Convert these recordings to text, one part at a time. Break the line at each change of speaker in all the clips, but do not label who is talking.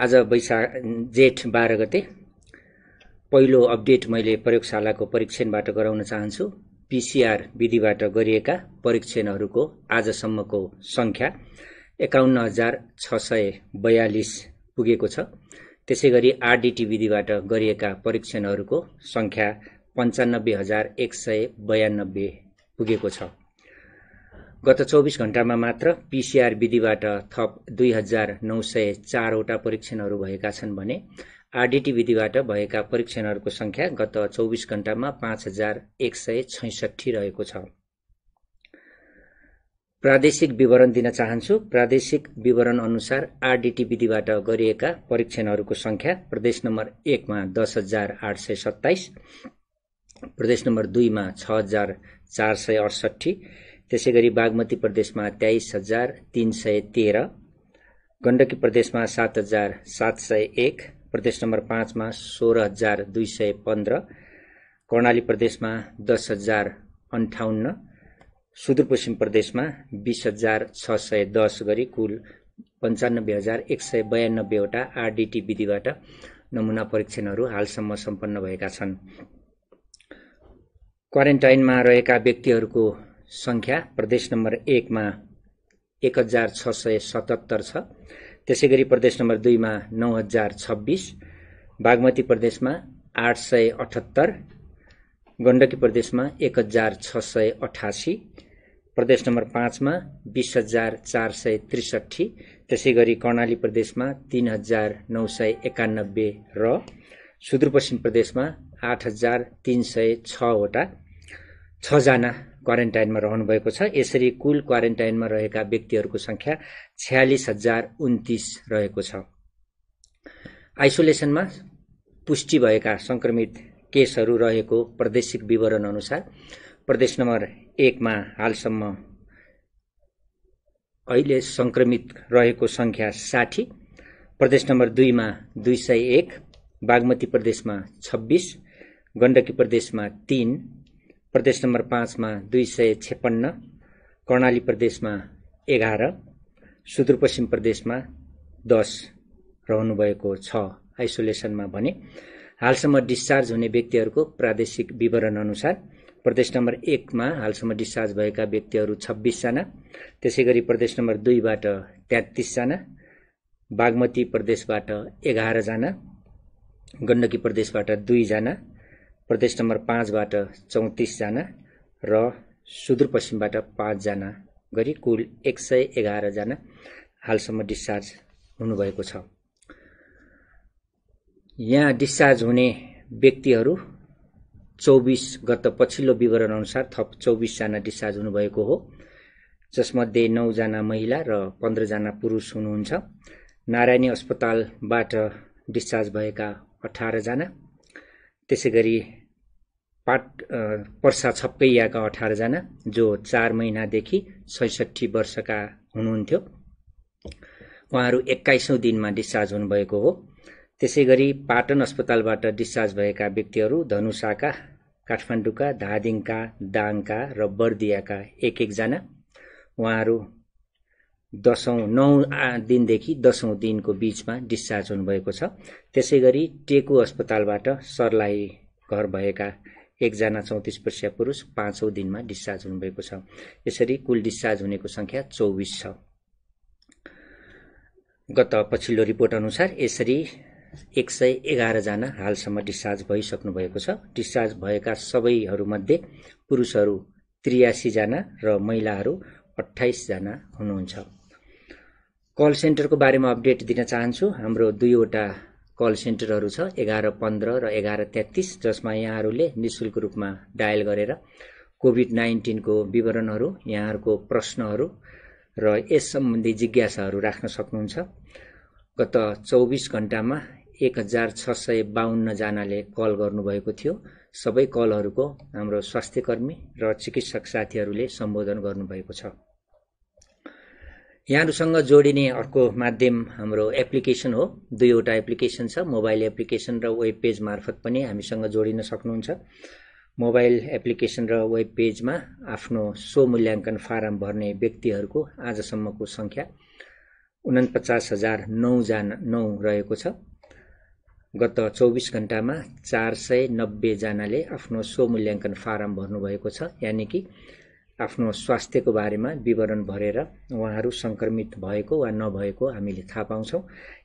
आज वैशाख जेठ बाह्र गते पहिलो अपडेट मैले प्रयोगशालाको परीक्षणबाट गराउन चाहन्छु पिसिआर विधिबाट गरिएका परीक्षणहरूको आजसम्मको सङ्ख्या एकाउन्न हजार छ सय बयालिस पुगेको छ त्यसै गरी आरडिटी विधिबाट गरिएका परीक्षणहरूको सङ्ख्या पन्चानब्बे हजार एक सय बयानब्बे पुगेको छ गत चौबिस घण्टामा मात्र पीसीआर विधिबाट थप दुई हजार नौ सय चारवटा परीक्षणहरू भएका छन् भने आरडिटी विधिबाट भएका परीक्षणहरूको संख्या गत चौबिस घण्टामा पाँच हजार एक सय छैसठी रहेको छ प्रादेशिक विवरण दिन चाहन्छु प्रादेशिक विवरण अनुसार आरडिटी विधिबाट गरिएका परीक्षणहरूको संख्या प्रदेश नम्बर एकमा दस हजार आठ सय सत्ताइस प्रदेश नम्बर दुईमा छ हजार चार सय अडसट्ठी त्यसै गरी बागमती प्रदेशमा तेइस हजार तिन सय तेह्र गण्डकी प्रदेशमा सात हजार सात सय एक प्रदेश नम्बर पाँचमा सोह्र हजार दुई सय पन्ध्र कर्णाली प्रदेशमा दस हजार अन्ठाउन्न सुदूरपश्चिम प्रदेशमा बिस हजार छ सय दस गरी कुल पन्चानब्बे हजार एक सय बयानब्बेवटा आरडिटी विधिबाट नमुना परीक्षणहरू हालसम्म सम्पन्न भएका छन् क्वारेन्टाइनमा रहेका व्यक्तिहरूको सङ्ख्या प्रदेश नम्बर एकमा एक हजार छ सय सतहत्तर छ त्यसै गरी प्रदेश नम्बर दुईमा नौ हजार छब्बिस बागमती प्रदेशमा आठ सय अठहत्तर गण्डकी प्रदेशमा एक हजार छ सय अठासी प्रदेश नम्बर पाँचमा बिस हजार चार सय त्रिसठी त्यसै गरी कर्णाली प्रदेशमा तिन हजार नौ सय एकानब्बे र सुदूरपश्चिम प्रदेशमा आठ हजार तिन सय छवटा छजना क्वारेन्टाइनमा रहनुभएको छ यसरी कुल क्वारेन्टाइनमा रहेका व्यक्तिहरूको संख्या छ्यालिस हजार उन्तिस रहेको छ आइसोलेसनमा पुष्टि भएका संक्रमित केसहरू रहेको प्रदेशिक विवरण अनुसार प्रदेश नम्बर एकमा हालसम्म अहिले संक्रमित रहेको संख्या साठी प्रदेश नम्बर दुईमा दुई सय एक बागमती प्रदेशमा छब्बिस गण्डकी प्रदेशमा तिन प्रदेश नम्बर पाँचमा दुई सय छेपन्न कर्णाली प्रदेशमा एघार सुदूरपश्चिम प्रदेशमा दस रहनुभएको छ आइसोलेसनमा भने हालसम्म डिस्चार्ज हुने व्यक्तिहरूको प्रादेशिक विवरण अनुसार प्रदेश नम्बर एकमा हालसम्म डिस्चार्ज भएका व्यक्तिहरू छब्बिसजना त्यसै गरी प्रदेश नम्बर दुईबाट तेत्तिसजना बागमती प्रदेशबाट एघारजना गण्डकी प्रदेशबाट दुईजना प्रदेश नम्बर पाँचबाट चौतिसजना र सुदूरपश्चिमबाट पाँचजना गरी कुल एक सय एघारजना हालसम्म डिस्चार्ज हुनुभएको छ यहाँ डिस्चार्ज हुने व्यक्तिहरू चौबिस गत पछिल्लो विवरण अनुसार थप चौबिसजना डिस्चार्ज हुनुभएको हो जसमध्ये नौजना महिला र पन्ध्रजना पुरुष हुनुहुन्छ नारायणी अस्पतालबाट डिस्चार्ज भएका अठारजना त्यसै गरी पाट पर्सा छप्पैयाका अठारजना जो चार महिनादेखि छैसठी वर्षका हुनुहुन्थ्यो उहाँहरू एक्काइसौँ दिनमा डिस्चार्ज हुनुभएको हो त्यसै गरी पाटन अस्पतालबाट डिस्चार्ज भएका व्यक्तिहरू धनुषाका काठमाडौँका धादिङका दाङका र बर्दियाका एक एकजना उहाँहरू दसौँ नौ दिनदेखि दसौँ दिनको बिचमा डिस्चार्ज हुनुभएको छ त्यसै गरी टेकु अस्पतालबाट सर्लाही घर भएका एकजना चौतिस वर्षीय पुरुष पाँचौँ दिनमा डिस्चार्ज हुनुभएको छ यसरी कुल डिस्चार्ज हुनेको संख्या चौबिस छ गत पछिल्लो रिपोर्ट अनुसार यसरी एक सय एघारजना हालसम्म डिस्चार्ज भइसक्नु भएको छ डिस्चार्ज भएका सबैहरूमध्ये पुरुषहरू त्रियासीजना र महिलाहरू अठाइसजना हुनुहुन्छ कल सेन्टरको बारेमा अपडेट दिन चाहन्छु हाम्रो दुईवटा कल सेन्टरहरू छ एघार पन्ध्र र एघार तेत्तिस जसमा यहाँहरूले नि शुल्क रूपमा डायल गरेर कोभिड नाइन्टिनको विवरणहरू यहाँहरूको प्रश्नहरू र यस सम्बन्धी जिज्ञासाहरू राख्न सक्नुहुन्छ गत चौबिस घन्टामा एक हजार छ सय बाहन्नजनाले कल गर्नुभएको थियो सबै कलहरूको हाम्रो स्वास्थ्यकर्मी र चिकित्सक साथीहरूले सम्बोधन गर्नुभएको छ यहाँहरूसँग जोडिने अर्को माध्यम हाम्रो एप्लिकेसन हो दुईवटा एप्लिकेसन छ मोबाइल एप्लिकेसन र वेब पेज मार्फत पनि हामीसँग जोडिन सक्नुहुन्छ मोबाइल एप्लिकेसन र वेब पेजमा आफ्नो मूल्याङ्कन फारम भर्ने व्यक्तिहरूको आजसम्मको सङ्ख्या उनापचास हजार नौजना नौ रहेको छ गत चौबिस घन्टामा चार सय नब्बेजनाले आफ्नो मूल्याङ्कन फारम भर्नुभएको छ यानि कि आफ्नो स्वास्थ्यको बारेमा विवरण भरेर उहाँहरू सङ्क्रमित भएको वा नभएको हामीले थाहा पाउँछौँ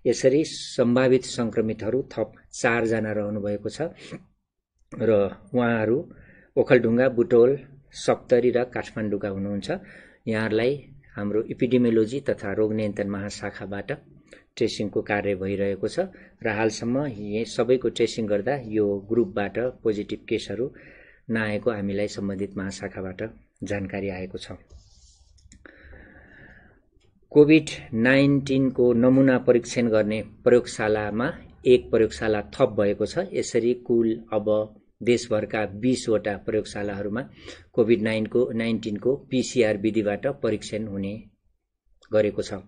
यसरी सम्भावित सङ्क्रमितहरू थप चारजना रहनुभएको छ र उहाँहरू ओखलढुङ्गा बुटोल सप्तरी र काठमाडौँका हुनुहुन्छ यहाँहरूलाई हाम्रो इपिडेमियोलोजी तथा रोग नियन्त्रण महाशाखाबाट ट्रेसिङको कार्य भइरहेको छ र हालसम्म यही सबैको ट्रेसिङ गर्दा यो ग्रुपबाट पोजिटिभ केसहरू नआएको हामीलाई सम्बन्धित महाशाखाबाट जानकारी आएको छ कोभिड नाइन्टिनको नमुना परीक्षण गर्ने प्रयोगशालामा एक प्रयोगशाला थप भएको छ यसरी कुल अब देशभरका बिसवटा प्रयोगशालाहरूमा कोभिड नाइनको नाइन्टिनको पिसिआर विधिबाट परीक्षण हुने गरेको छ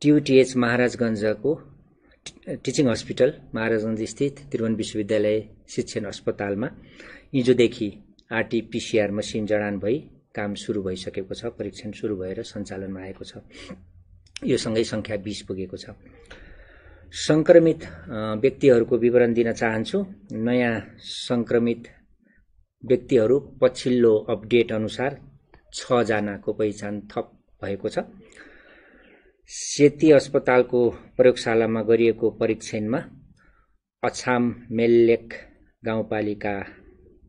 ट्युटिएच महाराजगञ्जको टिचिङ हस्पिटल महाराजगञ्ज स्थित त्रिभुवन विश्वविद्यालय शिक्षण अस्पतालमा हिजोदेखि आरटिपिसिआर मसिन जडान भई काम सुरु भइसकेको छ परीक्षण सुरु भएर सञ्चालनमा आएको छ यो सँगै सङ्ख्या बिस पुगेको छ सङ्क्रमित व्यक्तिहरूको विवरण दिन चाहन्छु नयाँ सङ्क्रमित व्यक्तिहरू पछिल्लो अपडेट अनुसार छजनाको पहिचान थप भएको छ सेती अस्पतालको प्रयोगशालामा गरिएको परीक्षणमा अछाम मेल्लेक गाउँपालिका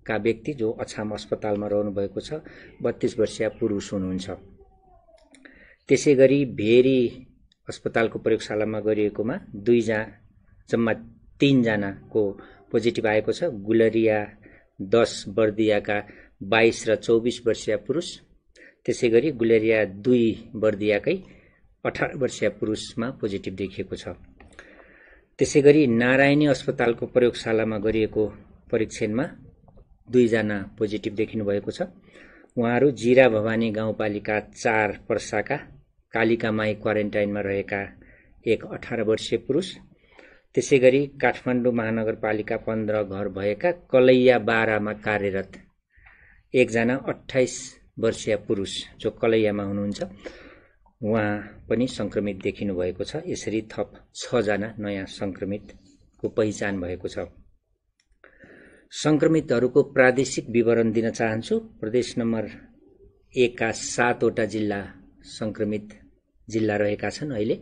का व्यक्ति जो अछाम अस्पतालमा रहनुभएको छ बत्तिस वर्षीय पुरुष हुनुहुन्छ त्यसै गरी भेरी अस्पतालको प्रयोगशालामा गरिएकोमा दुईजना जम्मा तिनजनाको पोजिटिभ आएको छ गुलरिया दस बर्दियाका बाइस र चौबिस वर्षीय पुरुष त्यसै गरी गुलेरिया दुई बर्दियाकै अठार वर्षीय पुरुषमा पोजिटिभ देखिएको छ त्यसै गरी नारायणी अस्पतालको प्रयोगशालामा गरिएको परीक्षणमा दुईजना पोजिटिभ देखिनु भएको छ उहाँहरू जिरा भवानी गाउँपालिका चार पर्साका माई क्वारेन्टाइनमा रहेका एक अठार वर्षीय पुरुष त्यसै गरी काठमाडौँ महानगरपालिका पन्ध्र घर भएका कलैया बाह्रमा कार्यरत एकजना अठाइस वर्षीय पुरुष जो कलैयामा हुनुहुन्छ उहाँ पनि सङ्क्रमित देखिनु भएको छ यसरी थप छजना नयाँ सङ्क्रमितको पहिचान भएको छ सङ्क्रमितहरूको प्रादेशिक विवरण दिन चाहन्छु प्रदेश नम्बर एकका सातवटा जिल्ला संक्रमित जिल्ला रहेका छन् अहिले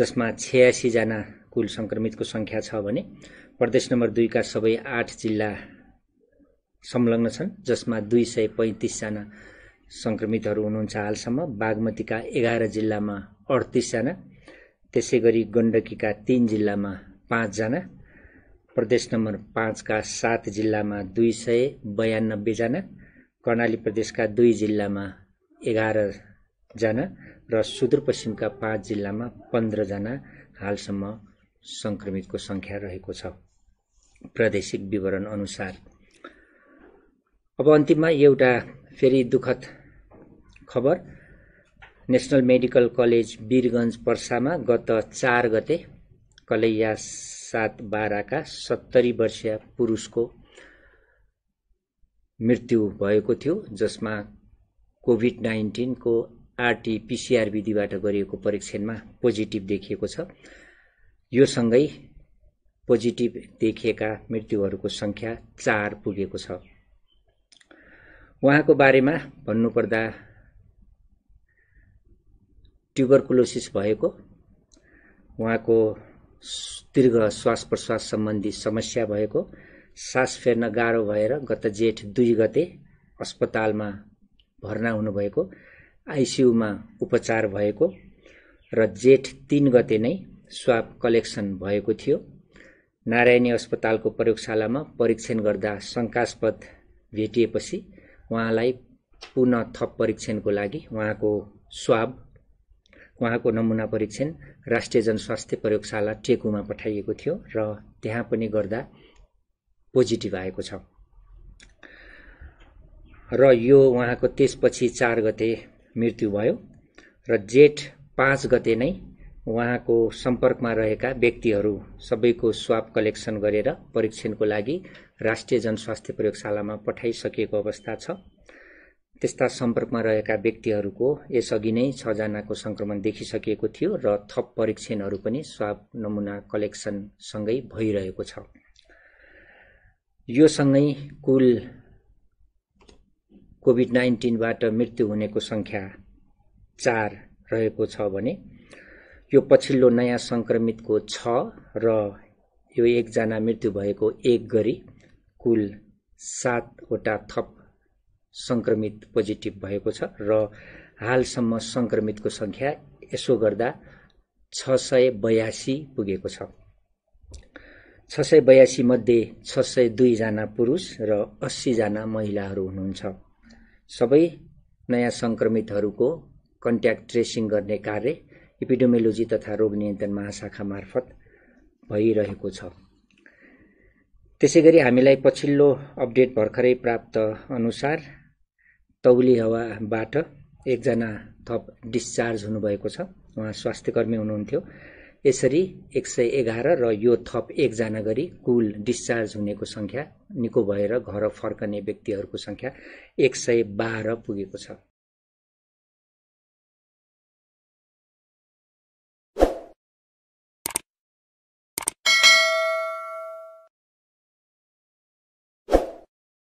जसमा छयासीजना कुल संक्रमितको सङ्ख्या छ भने प्रदेश नम्बर दुईका सबै आठ जिल्ला संलग्न छन् जसमा दुई सय पैँतिसजना सङ्क्रमितहरू हुनुहुन्छ हालसम्म बागमतीका एघार जिल्लामा अडतिसजना त्यसै गरी गण्डकीका तिन जिल्लामा पाँचजना प्रदेश नम्बर पाँचका सात जिल्लामा दुई सय बयानब्बेजना कर्णाली प्रदेशका दुई जिल्लामा एघारजना र सुदूरपश्चिमका पाँच जिल्लामा पन्ध्रजना हालसम्म सङ्क्रमितको सङ्ख्या रहेको छ प्रादेशिक विवरण अनुसार अब अन्तिममा एउटा फेरि दुःखद खबर नेसनल मेडिकल कलेज वीरगञ्ज पर्सामा गत चार गते कलैया सात बाह्रका सत्तरी वर्षीय पुरुषको मृत्यु भएको थियो जसमा कोभिड नाइन्टिनको आरटी पिसिआर विधिबाट गरिएको परीक्षणमा पोजिटिभ देखिएको छ यो सँगै पोजिटिभ देखिएका मृत्युहरूको सङ्ख्या चार पुगेको छ उहाँको बारेमा भन्नुपर्दा ट्युबरकुलोसिस भएको उहाँको दीर्घ श्वास प्रश्वास सम्बन्धी समस्या भएको सास फेर्न गाह्रो भएर गत जेठ दुई गते अस्पतालमा भर्ना हुनुभएको आइसियुमा उपचार भएको र जेठ तिन गते नै स्वाब कलेक्सन भएको थियो नारायणी अस्पतालको प्रयोगशालामा परीक्षण गर्दा शङ्कास्पद भेटिएपछि उहाँलाई पुनः थप परीक्षणको लागि उहाँको स्वाब उहाँको नमुना परीक्षण राष्ट्रिय जनस्वास्थ्य प्रयोगशाला टेकुमा पठाइएको थियो र त्यहाँ पनि गर्दा पोजिटिभ आएको छ र यो उहाँको त्यसपछि चार गते मृत्यु भयो र जेठ पाँच गते नै उहाँको सम्पर्कमा रहेका व्यक्तिहरू सबैको स्वाप कलेक्सन गरेर परीक्षणको लागि राष्ट्रिय जनस्वास्थ्य प्रयोगशालामा पठाइसकेको अवस्था छ त्यस्ता सम्पर्कमा रहेका व्यक्तिहरूको यसअघि नै छजनाको सङ्क्रमण देखिसकिएको थियो र थप परीक्षणहरू पनि स्वाब नमुना कलेक्सनसँगै भइरहेको छ योसँगै कुल कोभिड नाइन्टिनबाट मृत्यु हुनेको सङ्ख्या चार रहेको छ भने यो पछिल्लो नयाँ सङ्क्रमितको छ र यो एकजना मृत्यु भएको एक गरी कुल सातवटा थप सङ्क्रमित पोजिटिभ भएको छ र हालसम्म सङ्क्रमितको सङ्ख्या यसो गर्दा छ सय बयासी पुगेको छ छ सय बयासी मध्ये छ सय दुईजना पुरुष र अस्सीजना महिलाहरू हुनुहुन्छ सबै नयाँ सङ्क्रमितहरूको कन्ट्याक्ट ट्रेसिङ गर्ने कार्य इपिडोमियोलोजी तथा रोग नियन्त्रण महाशाखा मार्फत भइरहेको छ त्यसै गरी हामीलाई पछिल्लो अपडेट भर्खरै प्राप्त अनुसार तौली हावाबाट एकजना थप डिस्चार्ज हुनुभएको छ उहाँ स्वास्थ्यकर्मी हुनुहुन्थ्यो यसरी एक सय एघार र यो थप एकजना गरी कुल डिस्चार्ज हुनेको सङ्ख्या निको भएर घर फर्कने व्यक्तिहरूको सङ्ख्या एक सय बाह्र पुगेको छ